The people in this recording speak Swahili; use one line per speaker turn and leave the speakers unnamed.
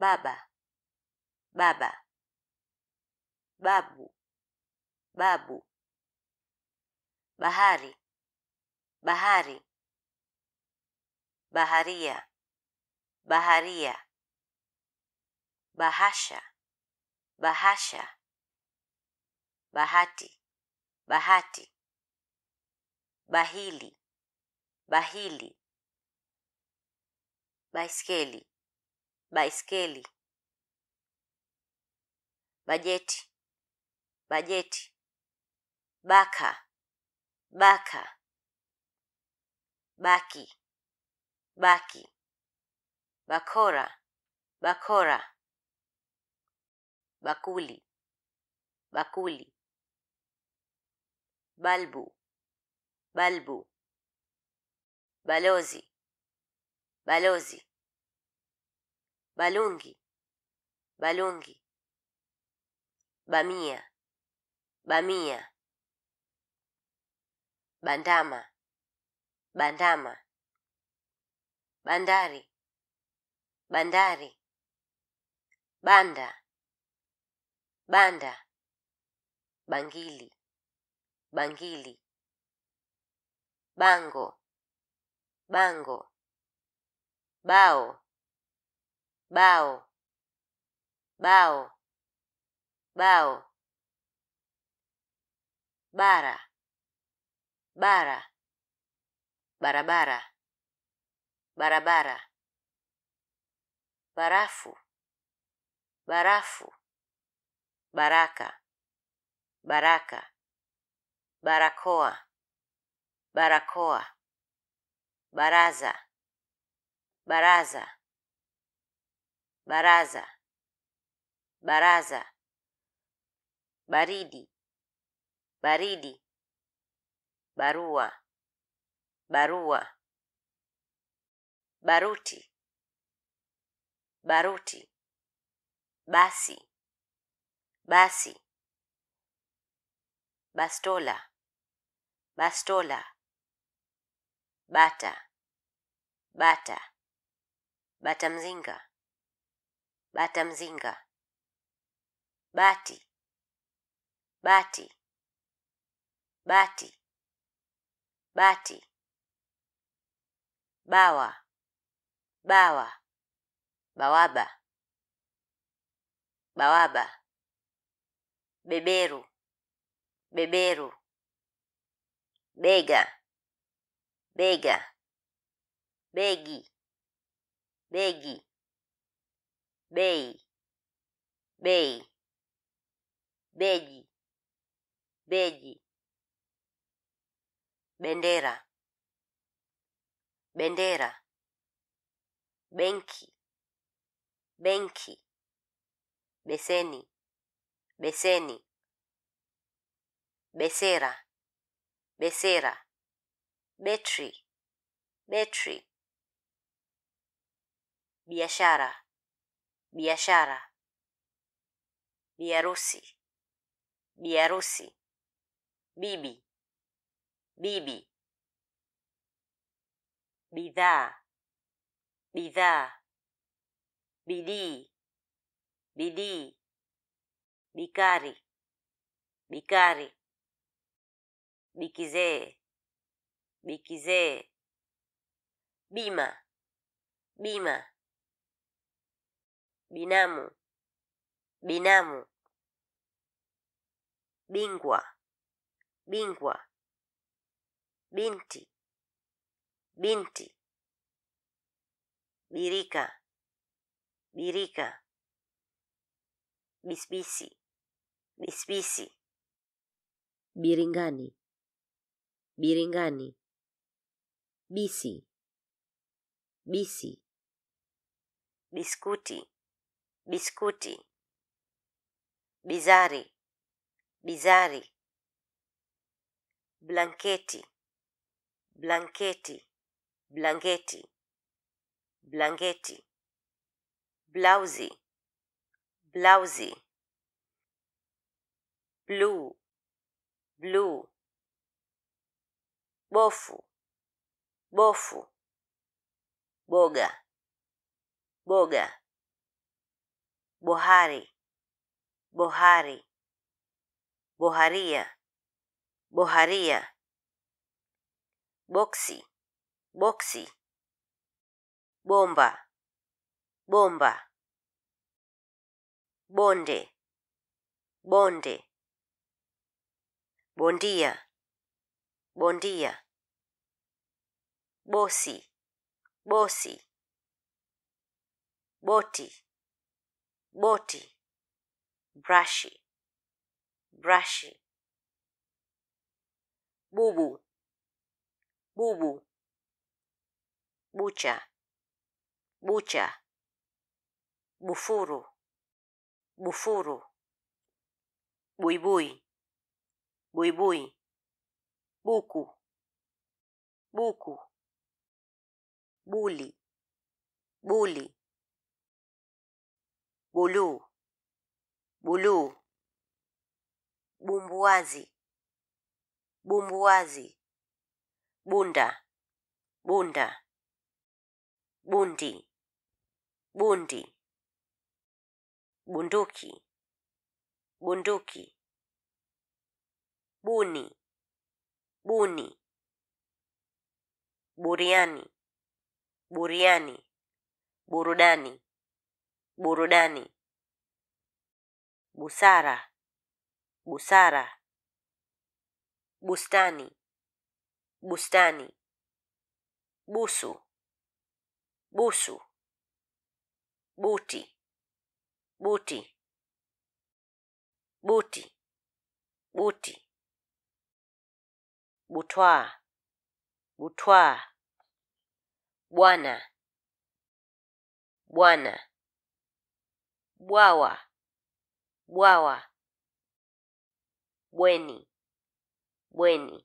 baba baba babu babu bahari bahari baharia baharia bahasha bahasha bahati bahati bahili bahili baiskeli baiskeli, bajeti, bajeti, baka, baka, baki, baki, bakora, bakora, bakuli, bakuli, balbu, balbu, balozi, balozi balungi balungi bamia bamia bandama bandama bandari bandari banda banda bangili bangili bango bango bao bao bao bao bara bara barabara barabara barafu barafu baraka baraka barakoa barakoa baraza baraza baraza, baraza, baridi, baridi, barua, barua, baruti, baruti, basi, basi, bastola, bastola, bata, bata, bata mzinga bata mzinga bati bati bati bati bawa bawa bawaba bawaba beberu beberu bega bega begi begi bei bei beji beji bendera bendera benki benki beseni beseni besera besera betri betri biashara biashara, biarusi biarusi bibi, bibi, bidhaa, bidhaa, bidii, bidii, bikari, bikari, bikizee, bikizee, bima, bima binamu binamu bingwa bingwa binti binti birika birika bisbisi bisbisi biringani biringani bisi bisi biskuti biskuti bizari bizari blanketi blanketi blanketi blanketi blauzi blauzi bluu bluu bofu bofu boga boga Bohari, Bohari, Boharia, Boharia, boksi, boksi, bomba, bomba, bonde, bonde, bondia, bondia, bosi, bosi, boti boti brashi brashi bubu bubu bucha bucha bufuru bufuru buibui buibui buku buku buli buli buluu, buluu. Bumbuazi, bumbuazi. Bunda, bunda. Bundi, bundi. Bunduki, bunduki. Buni, buni. Buriani, buriani. Burudani burudani busara busara bustani bustani busu busu buti buti buti buti butwaa butwaa bwana bwana bwawa bwawa bweni bweni